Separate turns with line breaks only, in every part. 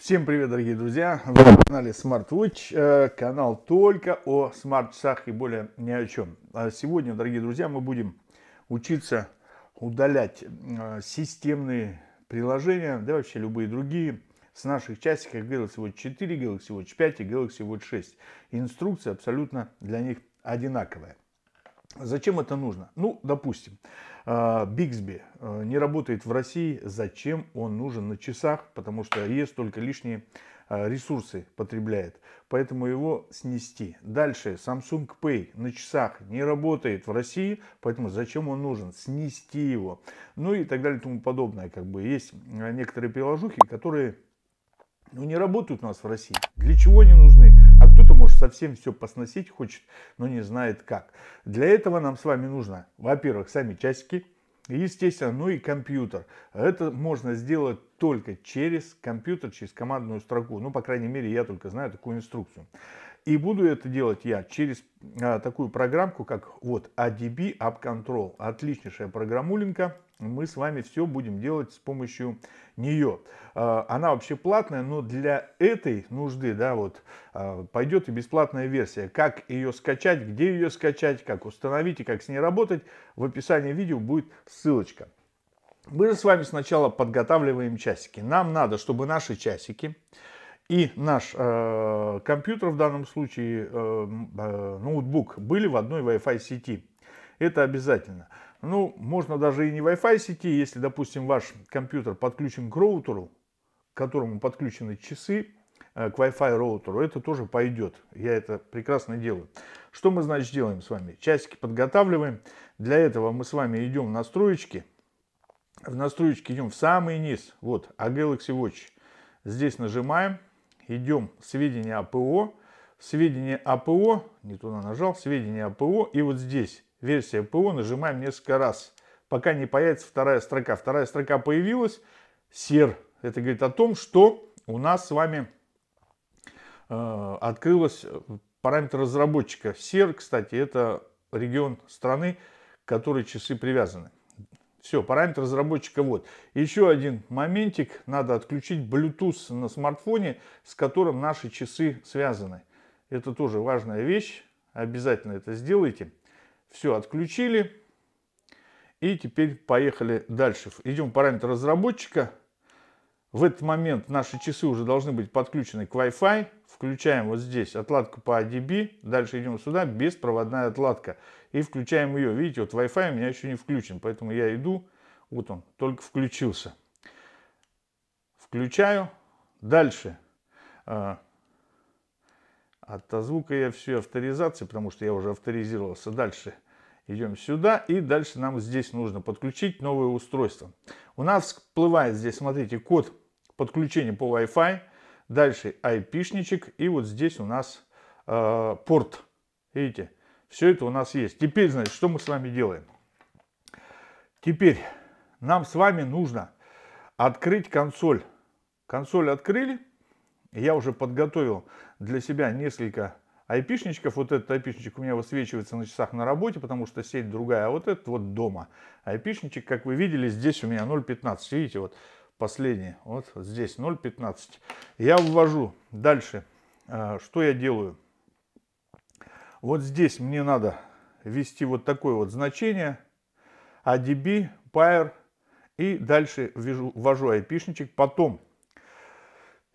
Всем привет, дорогие друзья! Вы на канале SmartWatch, э, канал только о смарт-часах и более ни о чем. А сегодня, дорогие друзья, мы будем учиться удалять э, системные приложения, да вообще любые другие, с наших часиков Galaxy Watch 4, Galaxy Watch 5 и Galaxy Watch 6. Инструкция абсолютно для них одинаковая. Зачем это нужно? Ну, допустим, а, Бигсби а, не работает в России, зачем он нужен на часах, потому что есть только лишние а, ресурсы потребляет, поэтому его снести. Дальше, Samsung Pay на часах не работает в России, поэтому зачем он нужен, снести его, ну и так далее и тому подобное. Как бы есть некоторые приложухи, которые ну, не работают у нас в России. Для чего они нужны? совсем все посносить хочет, но не знает как. Для этого нам с вами нужно, во-первых, сами часики, естественно, ну и компьютер. Это можно сделать только через компьютер, через командную строку. Ну, по крайней мере, я только знаю такую инструкцию. И буду это делать я через а, такую программку, как вот ADB App Отличнейшая программулинка мы с вами все будем делать с помощью нее. А, она вообще платная, но для этой нужды, да, вот, а, пойдет и бесплатная версия. Как ее скачать, где ее скачать, как установить и как с ней работать, в описании видео будет ссылочка. Мы же с вами сначала подготавливаем часики. Нам надо, чтобы наши часики и наш э, компьютер, в данном случае э, э, ноутбук, были в одной Wi-Fi сети. Это обязательно. Обязательно. Ну, можно даже и не Wi-Fi сети, если, допустим, ваш компьютер подключен к роутеру, к которому подключены часы, э, к Wi-Fi роутеру, это тоже пойдет. Я это прекрасно делаю. Что мы, значит, делаем с вами? Часики подготавливаем. Для этого мы с вами идем в настройки, В настройки идем в самый низ. Вот, а Galaxy Watch. Здесь нажимаем. Идем в сведения АПО. сведения АПО, не туда нажал, сведения АПО. И вот здесь версия ПО, нажимаем несколько раз, пока не появится вторая строка. Вторая строка появилась, сер. Это говорит о том, что у нас с вами э, открылась э, параметр разработчика. Сер, кстати, это регион страны, к которой часы привязаны. Все, параметр разработчика вот. Еще один моментик. Надо отключить Bluetooth на смартфоне, с которым наши часы связаны. Это тоже важная вещь. Обязательно это сделайте. Все, отключили. И теперь поехали дальше. Идем в параметр разработчика. В этот момент наши часы уже должны быть подключены к Wi-Fi. Включаем вот здесь отладку по ADB. Дальше идем сюда, беспроводная отладка. И включаем ее. Видите, вот Wi-Fi у меня еще не включен, поэтому я иду. Вот он, только включился. Включаю. Дальше. А, от звука я все авторизации, потому что я уже авторизировался. Дальше идем сюда. И дальше нам здесь нужно подключить новое устройство. У нас всплывает здесь, смотрите, код подключения по Wi-Fi. Дальше IP-шничек. И вот здесь у нас э, порт. Видите, все это у нас есть. Теперь, значит, что мы с вами делаем? Теперь нам с вами нужно открыть консоль. Консоль открыли. Я уже подготовил для себя несколько айпишничков. Вот этот айпишничек у меня высвечивается на часах на работе, потому что сеть другая, а вот этот вот дома. Айпишничек, как вы видели, здесь у меня 0.15. Видите, вот последний, вот здесь 0.15. Я ввожу дальше, э, что я делаю. Вот здесь мне надо ввести вот такое вот значение, ADB, а Pair, и дальше ввожу айпишничек, потом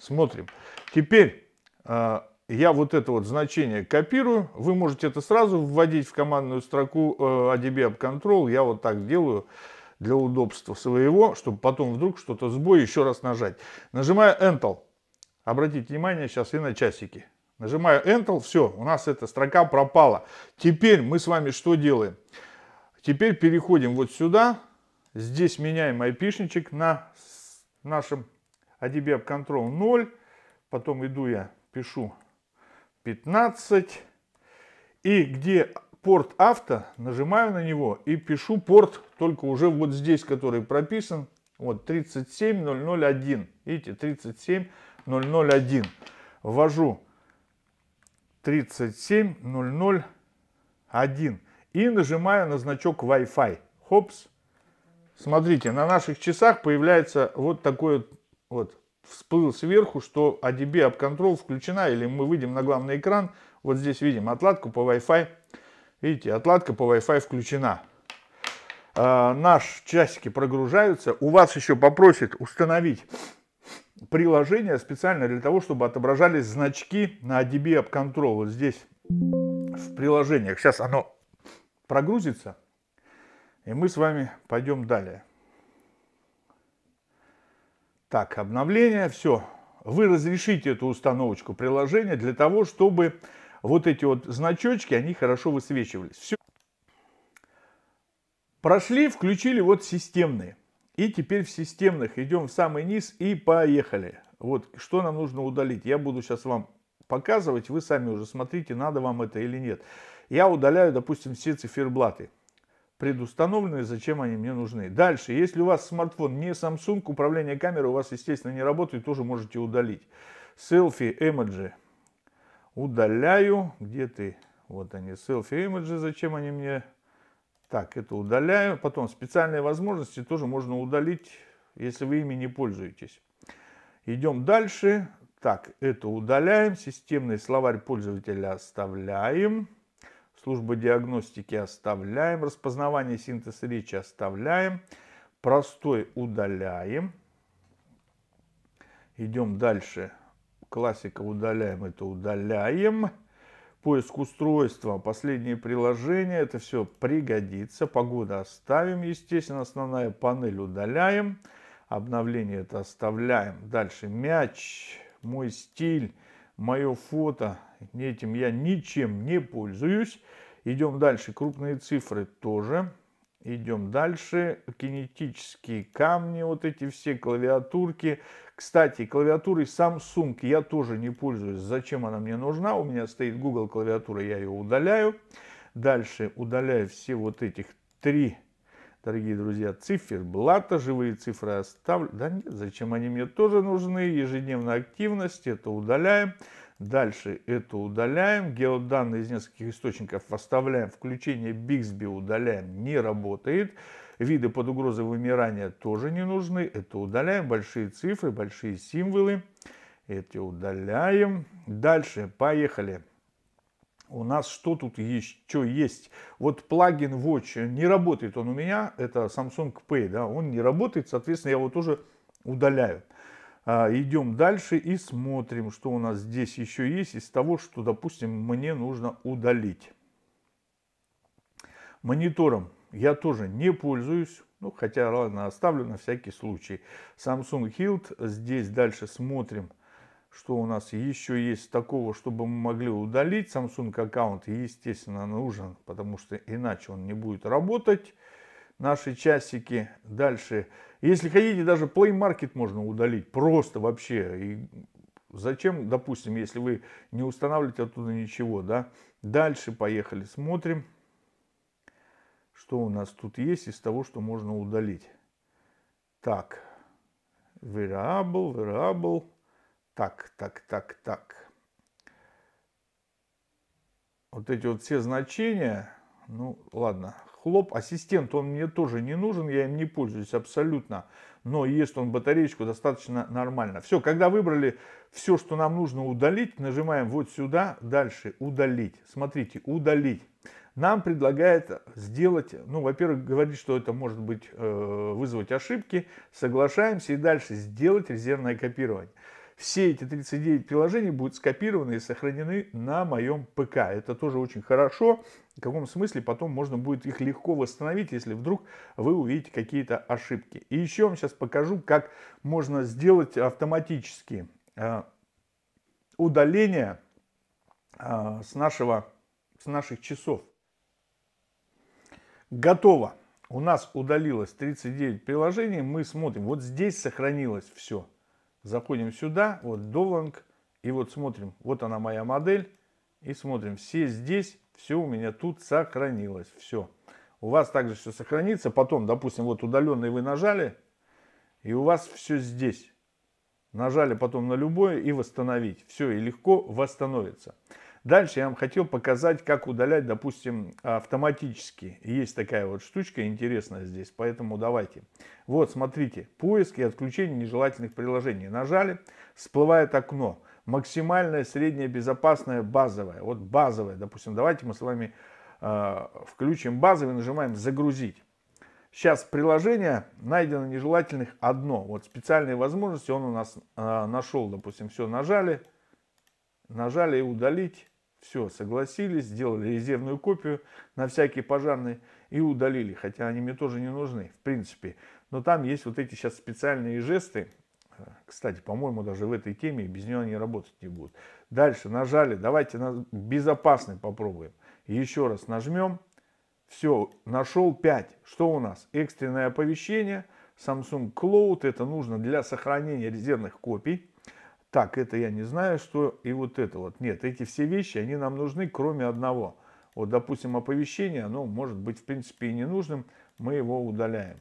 Смотрим. Теперь э, я вот это вот значение копирую. Вы можете это сразу вводить в командную строку э, ADB Control. Я вот так делаю для удобства своего, чтобы потом вдруг что-то сбой еще раз нажать. Нажимаю Enter. Обратите внимание сейчас и на часики. Нажимаю Enter, все, у нас эта строка пропала. Теперь мы с вами что делаем? Теперь переходим вот сюда. Здесь меняем айпишничек на нашем ADB Control 0, потом иду я, пишу 15, и где порт авто, нажимаю на него и пишу порт только уже вот здесь, который прописан, вот 37001, видите, 37001, ввожу 37001 и нажимаю на значок Wi-Fi, хопс, смотрите, на наших часах появляется вот такой вот вот, всплыл сверху, что ADB App Control включена, или мы выйдем на главный экран, вот здесь видим отладку по Wi-Fi, видите, отладка по Wi-Fi включена. А, наш часики прогружаются, у вас еще попросят установить приложение специально для того, чтобы отображались значки на ADB App Control, вот здесь в приложениях. Сейчас оно прогрузится, и мы с вами пойдем далее. Так, обновление, все. Вы разрешите эту установочку приложения для того, чтобы вот эти вот значочки, они хорошо высвечивались. Все. Прошли, включили вот системные. И теперь в системных идем в самый низ и поехали. Вот что нам нужно удалить. Я буду сейчас вам показывать, вы сами уже смотрите, надо вам это или нет. Я удаляю, допустим, все циферблаты предустановлены, зачем они мне нужны. Дальше, если у вас смартфон не Samsung, управление камерой у вас, естественно, не работает, тоже можете удалить. Селфи, эмоджи. Удаляю. Где ты? Вот они, селфи, эмоджи, зачем они мне? Так, это удаляю. Потом специальные возможности тоже можно удалить, если вы ими не пользуетесь. Идем дальше. Так, это удаляем. Системный словарь пользователя оставляем служба диагностики оставляем. Распознавание синтез речи оставляем. Простой удаляем. Идем дальше. Классика удаляем, это удаляем. Поиск устройства, последнее приложение, это все пригодится. Погода оставим, естественно, основная панель удаляем. Обновление это оставляем. Дальше мяч, мой стиль, мое фото, Этим я ничем не пользуюсь. Идем дальше. Крупные цифры тоже. Идем дальше. Кинетические камни, вот эти все клавиатурки. Кстати, клавиатурой Samsung я тоже не пользуюсь. Зачем она мне нужна? У меня стоит Google клавиатура, я ее удаляю. Дальше удаляю все вот этих три, дорогие друзья, цифер циферблата. Живые цифры оставлю. Да нет, зачем они мне тоже нужны? Ежедневная активность, это удаляем. Дальше это удаляем. Геоданные из нескольких источников оставляем. Включение Bixby удаляем. Не работает. Виды под угрозой вымирания тоже не нужны. Это удаляем. Большие цифры, большие символы. Эти удаляем. Дальше поехали. У нас что тут еще есть? Вот плагин Watch не работает он у меня. Это Samsung Pay. Да? Он не работает. Соответственно, я его тоже удаляю. А, идем дальше и смотрим, что у нас здесь еще есть из того, что, допустим, мне нужно удалить. Монитором я тоже не пользуюсь. Ну, хотя, ладно, оставлю на всякий случай. Samsung Hilt. Здесь дальше смотрим, что у нас еще есть такого, чтобы мы могли удалить. Samsung аккаунт, естественно, нужен, потому что иначе он не будет работать. Наши часики. Дальше если хотите, даже Play Market можно удалить. Просто вообще. И зачем, допустим, если вы не устанавливаете оттуда ничего, да? Дальше поехали, смотрим, что у нас тут есть из того, что можно удалить. Так, variable, variable, так, так, так, так. Вот эти вот все значения, ну ладно, хлоп, ассистент он мне тоже не нужен, я им не пользуюсь абсолютно, но есть он батареечку достаточно нормально. Все, когда выбрали все, что нам нужно удалить, нажимаем вот сюда, дальше удалить, смотрите, удалить. Нам предлагает сделать, ну, во-первых, говорит, что это может быть э, вызвать ошибки, соглашаемся и дальше сделать резервное копирование все эти 39 приложений будут скопированы и сохранены на моем ПК. Это тоже очень хорошо. В каком смысле потом можно будет их легко восстановить, если вдруг вы увидите какие-то ошибки. И еще вам сейчас покажу, как можно сделать автоматически э, удаление э, с, нашего, с наших часов. Готово. У нас удалилось 39 приложений. Мы смотрим. Вот здесь сохранилось все. Заходим сюда, вот долланг, и вот смотрим, вот она моя модель, и смотрим, все здесь, все у меня тут сохранилось, все. У вас также все сохранится, потом, допустим, вот удаленный вы нажали, и у вас все здесь. Нажали потом на любое и восстановить. Все, и легко восстановится. Дальше я вам хотел показать, как удалять, допустим, автоматически. Есть такая вот штучка интересная здесь, поэтому давайте. Вот, смотрите, поиск и отключение нежелательных приложений. Нажали, всплывает окно. Максимальная, средняя, безопасная, базовая. Вот базовая, допустим, давайте мы с вами э, включим базовый, нажимаем «Загрузить». Сейчас приложение найдено нежелательных одно. Вот специальные возможности он у нас э, нашел, допустим, все нажали, нажали «Удалить», все, согласились, сделали резервную копию на всякий пожарный и удалили, хотя они мне тоже не нужны, в принципе. Но там есть вот эти сейчас специальные жесты, э, кстати, по-моему, даже в этой теме без нее они работать не будут. Дальше нажали, давайте на безопасный попробуем. Еще раз нажмем, все, нашел 5. Что у нас? Экстренное оповещение, Samsung Cloud, это нужно для сохранения резервных копий так, это я не знаю, что и вот это вот. Нет, эти все вещи, они нам нужны, кроме одного. Вот, допустим, оповещение, оно может быть, в принципе, и ненужным, мы его удаляем.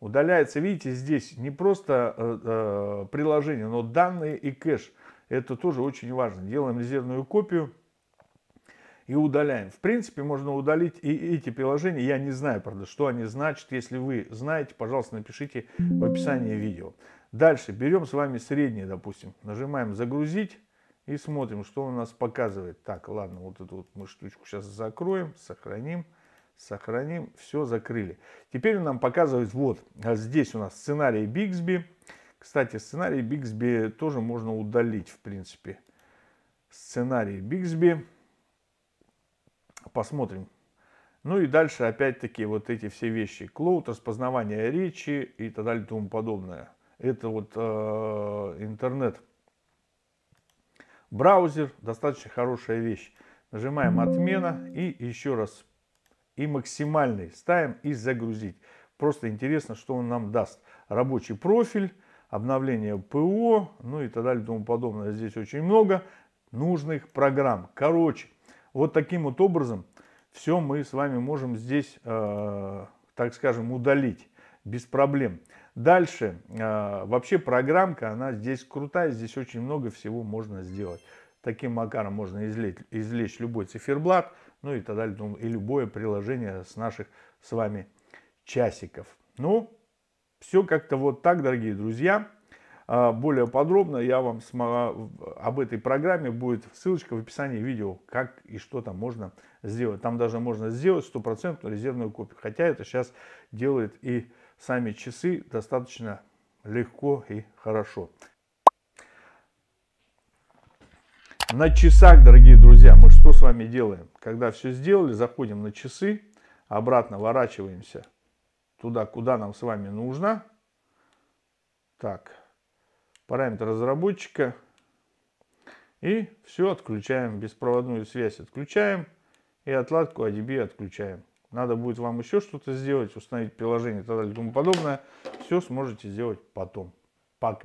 Удаляется, видите, здесь не просто э, э приложение, но данные и кэш. Это тоже очень важно. Делаем резервную копию и удаляем. В принципе, можно удалить и эти приложения. Я не знаю, правда, что они значат. Если вы знаете, пожалуйста, напишите в описании видео. Дальше берем с вами средний, допустим, нажимаем загрузить и смотрим, что он у нас показывает. Так, ладно, вот эту вот мы штучку сейчас закроем, сохраним, сохраним, все закрыли. Теперь он нам показывает, вот, а здесь у нас сценарий Бигсби. Кстати, сценарий Бигсби тоже можно удалить, в принципе. Сценарий Бигсби. Посмотрим, ну и дальше опять-таки вот эти все вещи. Клоуд, распознавание речи и так далее и тому подобное это вот э, интернет браузер, достаточно хорошая вещь. Нажимаем отмена и еще раз и максимальный ставим и загрузить. Просто интересно, что он нам даст. Рабочий профиль, обновление ПО, ну и так далее, тому подобное. Здесь очень много нужных программ. Короче, вот таким вот образом все мы с вами можем здесь, э, так скажем, удалить без проблем. Дальше, э, вообще программка, она здесь крутая, здесь очень много всего можно сделать. Таким макаром можно извлечь, извлечь любой циферблат, ну и так далее, ну, и любое приложение с наших с вами часиков. Ну, все как-то вот так, дорогие друзья. Э, более подробно я вам смогу, э, об этой программе будет ссылочка в описании видео, как и что там можно сделать. Там даже можно сделать стопроцентную резервную копию, хотя это сейчас делает и сами часы достаточно легко и хорошо. На часах, дорогие друзья, мы что с вами делаем? Когда все сделали, заходим на часы, обратно ворачиваемся туда, куда нам с вами нужно. Так, параметр разработчика. И все отключаем, беспроводную связь отключаем и отладку ADB отключаем. Надо будет вам еще что-то сделать, установить приложение и так далее и тому подобное. Все сможете сделать потом.